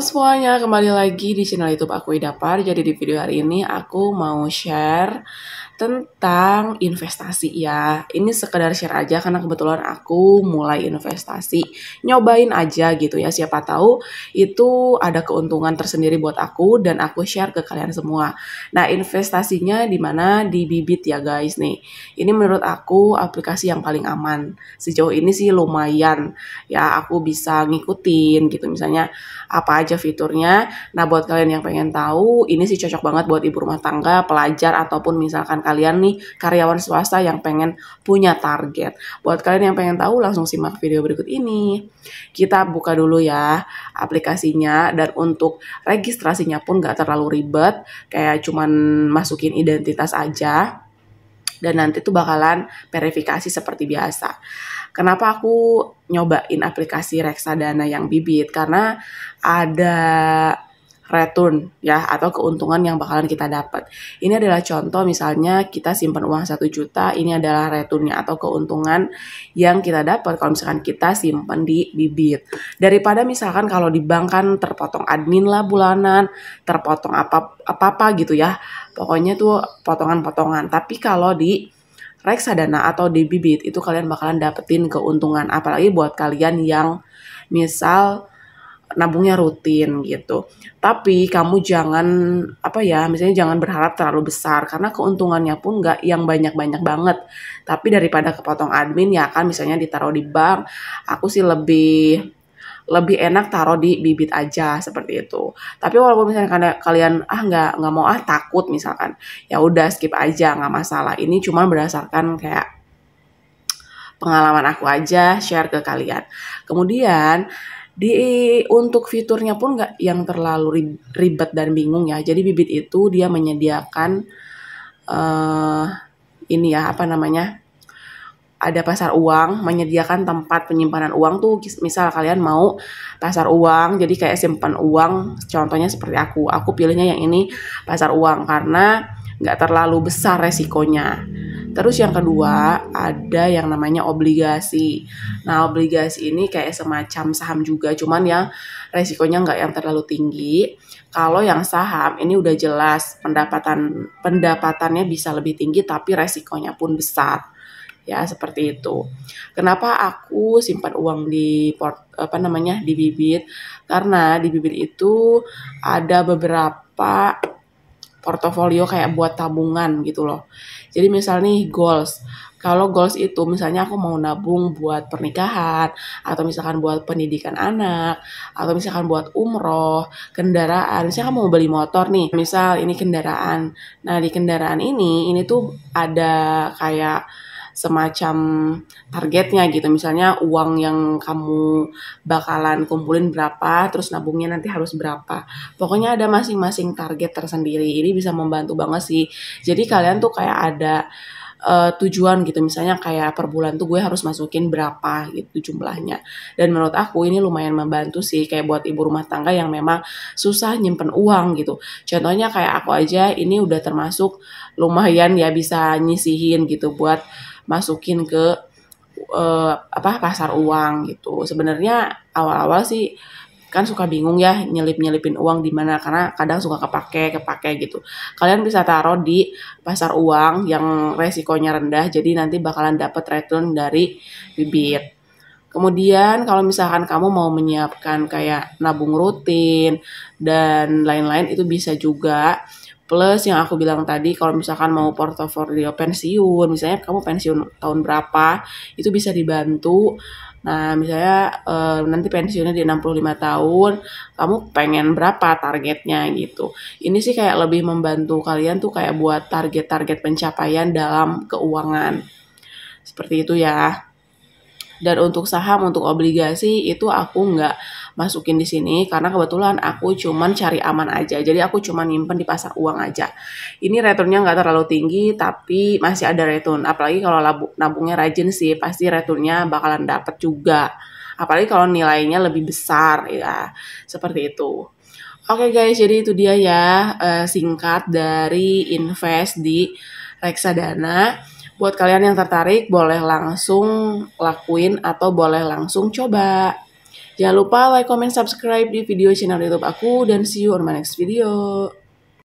semuanya, kembali lagi di channel YouTube aku Idapar. Jadi di video hari ini aku mau share tentang investasi ya. Ini sekedar share aja karena kebetulan aku mulai investasi. Nyobain aja gitu ya, siapa tahu itu ada keuntungan tersendiri buat aku dan aku share ke kalian semua. Nah, investasinya di mana? Di Bibit ya guys nih. Ini menurut aku aplikasi yang paling aman. Sejauh ini sih lumayan ya aku bisa ngikutin gitu misalnya apa aja fiturnya. Nah, buat kalian yang pengen tahu, ini sih cocok banget buat ibu rumah tangga, pelajar ataupun misalkan kalian nih karyawan swasta yang pengen punya target. Buat kalian yang pengen tahu langsung simak video berikut ini. Kita buka dulu ya aplikasinya dan untuk registrasinya pun gak terlalu ribet, kayak cuman masukin identitas aja dan nanti tuh bakalan verifikasi seperti biasa. Kenapa aku nyobain aplikasi reksadana yang bibit? Karena ada return ya atau keuntungan yang bakalan kita dapat. Ini adalah contoh misalnya kita simpan uang 1 juta, ini adalah returnnya atau keuntungan yang kita dapat kalau misalkan kita simpan di bibit. Daripada misalkan kalau di bank kan terpotong admin lah bulanan, terpotong apa apa-apa gitu ya. Pokoknya tuh potongan-potongan. Tapi kalau di reksadana atau di bibit itu kalian bakalan dapetin keuntungan apalagi buat kalian yang misal nabungnya rutin gitu. Tapi kamu jangan apa ya, misalnya jangan berharap terlalu besar karena keuntungannya pun nggak yang banyak-banyak banget. Tapi daripada kepotong admin ya kan misalnya ditaruh di bank, aku sih lebih lebih enak taruh di bibit aja seperti itu. Tapi walaupun misalnya kalian ah nggak nggak mau ah takut misalkan, ya udah skip aja nggak masalah. Ini cuma berdasarkan kayak pengalaman aku aja share ke kalian. Kemudian di untuk fiturnya pun nggak yang terlalu ribet dan bingung ya. Jadi bibit itu dia menyediakan uh, ini ya apa namanya? ada pasar uang menyediakan tempat penyimpanan uang tuh misal kalian mau pasar uang jadi kayak simpan uang contohnya seperti aku aku pilihnya yang ini pasar uang karena nggak terlalu besar resikonya Terus yang kedua ada yang namanya obligasi. Nah obligasi ini kayak semacam saham juga, cuman yang resikonya nggak yang terlalu tinggi. Kalau yang saham ini udah jelas pendapatan pendapatannya bisa lebih tinggi, tapi resikonya pun besar ya seperti itu. Kenapa aku simpan uang di port, apa namanya di bibit? Karena di bibit itu ada beberapa portofolio kayak buat tabungan gitu loh. Jadi misal nih goals. Kalau goals itu misalnya aku mau nabung buat pernikahan atau misalkan buat pendidikan anak atau misalkan buat umroh, kendaraan. Misalnya kamu mau beli motor nih. Misal ini kendaraan. Nah, di kendaraan ini ini tuh ada kayak semacam targetnya gitu. Misalnya uang yang kamu bakalan kumpulin berapa, terus nabungnya nanti harus berapa. Pokoknya ada masing-masing target tersendiri. Ini bisa membantu banget sih. Jadi kalian tuh kayak ada uh, tujuan gitu misalnya kayak per bulan tuh gue harus masukin berapa gitu jumlahnya dan menurut aku ini lumayan membantu sih kayak buat ibu rumah tangga yang memang susah nyimpen uang gitu contohnya kayak aku aja ini udah termasuk lumayan ya bisa nyisihin gitu buat masukin ke uh, apa pasar uang gitu. Sebenarnya awal-awal sih kan suka bingung ya nyelip-nyelipin uang di mana karena kadang suka kepake kepake gitu. Kalian bisa taruh di pasar uang yang resikonya rendah jadi nanti bakalan dapat return dari bibit. Kemudian kalau misalkan kamu mau menyiapkan kayak nabung rutin dan lain-lain itu bisa juga Plus yang aku bilang tadi kalau misalkan mau portofolio pensiun, misalnya kamu pensiun tahun berapa, itu bisa dibantu. Nah, misalnya e, nanti pensiunnya di 65 tahun, kamu pengen berapa targetnya gitu. Ini sih kayak lebih membantu kalian tuh kayak buat target-target pencapaian dalam keuangan. Seperti itu ya. Dan untuk saham, untuk obligasi itu aku nggak masukin di sini karena kebetulan aku cuman cari aman aja. Jadi aku cuman nyimpen di pasar uang aja. Ini returnnya nggak terlalu tinggi tapi masih ada return. Apalagi kalau nabungnya rajin sih pasti returnnya bakalan dapet juga. Apalagi kalau nilainya lebih besar ya. Seperti itu. Oke okay guys, jadi itu dia ya eh, singkat dari invest di reksadana. Buat kalian yang tertarik, boleh langsung lakuin atau boleh langsung coba. Jangan lupa like, comment, subscribe di video channel YouTube aku dan see you on my next video.